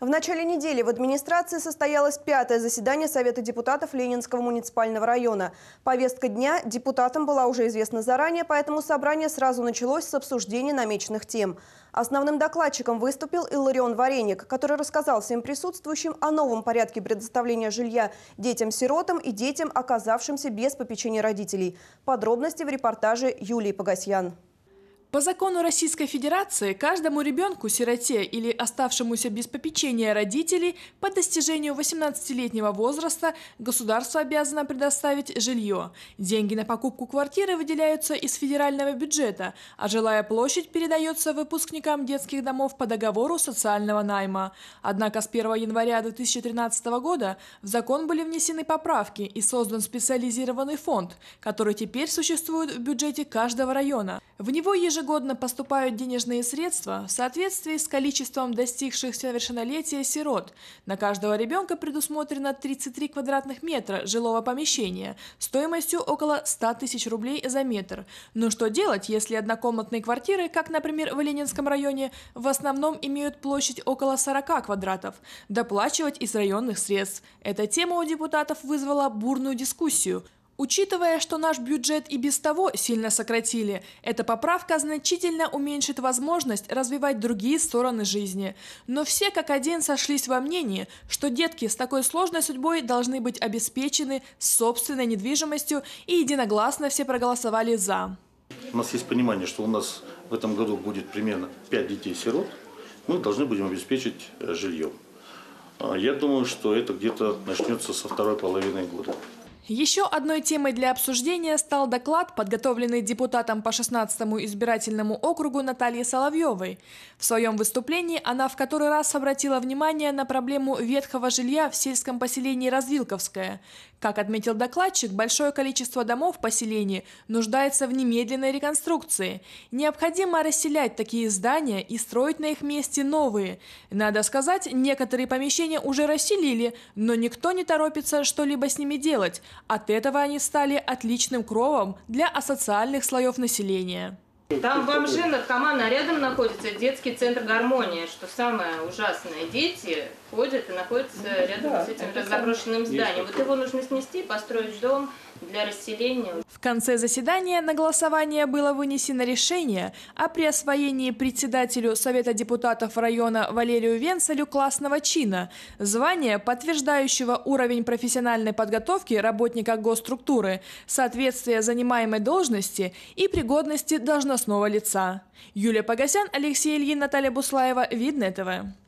В начале недели в администрации состоялось пятое заседание Совета депутатов Ленинского муниципального района. Повестка дня депутатам была уже известна заранее, поэтому собрание сразу началось с обсуждения намеченных тем. Основным докладчиком выступил Илларион Вареник, который рассказал всем присутствующим о новом порядке предоставления жилья детям-сиротам и детям, оказавшимся без попечения родителей. Подробности в репортаже Юлии Погасьян. По закону Российской Федерации каждому ребенку, сироте или оставшемуся без попечения родителей по достижению 18-летнего возраста государство обязано предоставить жилье. Деньги на покупку квартиры выделяются из федерального бюджета, а жилая площадь передается выпускникам детских домов по договору социального найма. Однако с 1 января 2013 года в закон были внесены поправки и создан специализированный фонд, который теперь существует в бюджете каждого района. В него ежегодно ежегодно поступают денежные средства в соответствии с количеством достигших совершеннолетия сирот. На каждого ребенка предусмотрено 33 квадратных метра жилого помещения стоимостью около 100 тысяч рублей за метр. Но что делать, если однокомнатные квартиры, как, например, в Ленинском районе, в основном имеют площадь около 40 квадратов? Доплачивать из районных средств. Эта тема у депутатов вызвала бурную дискуссию – Учитывая, что наш бюджет и без того сильно сократили, эта поправка значительно уменьшит возможность развивать другие стороны жизни. Но все как один сошлись во мнении, что детки с такой сложной судьбой должны быть обеспечены собственной недвижимостью и единогласно все проголосовали «за». У нас есть понимание, что у нас в этом году будет примерно 5 детей-сирот, мы должны будем обеспечить э, жильем. А, я думаю, что это где-то начнется со второй половины года. Еще одной темой для обсуждения стал доклад, подготовленный депутатом по 16-му избирательному округу Натальей Соловьевой. В своем выступлении она в который раз обратила внимание на проблему ветхого жилья в сельском поселении Развилковское. Как отметил докладчик, большое количество домов в поселении нуждается в немедленной реконструкции. Необходимо расселять такие здания и строить на их месте новые. Надо сказать, некоторые помещения уже расселили, но никто не торопится что-либо с ними делать – от этого они стали отличным кровом для асоциальных слоев населения. Там бомжи, наркоманы, а рядом находится детский центр гармонии, что самое ужасное. Дети ходят и находятся ну, рядом да, с этим разоброшенным зданием. Вот его нужно снести, построить дом для расселения. В конце заседания на голосование было вынесено решение о а приосвоении председателю Совета депутатов района Валерию Венцелю классного чина, звания, подтверждающего уровень профессиональной подготовки работника госструктуры, соответствие занимаемой должности и пригодности должностного основа лица. Юлия Погосян, Алексей Ильин, Наталья Буслаева. Видное ТВ.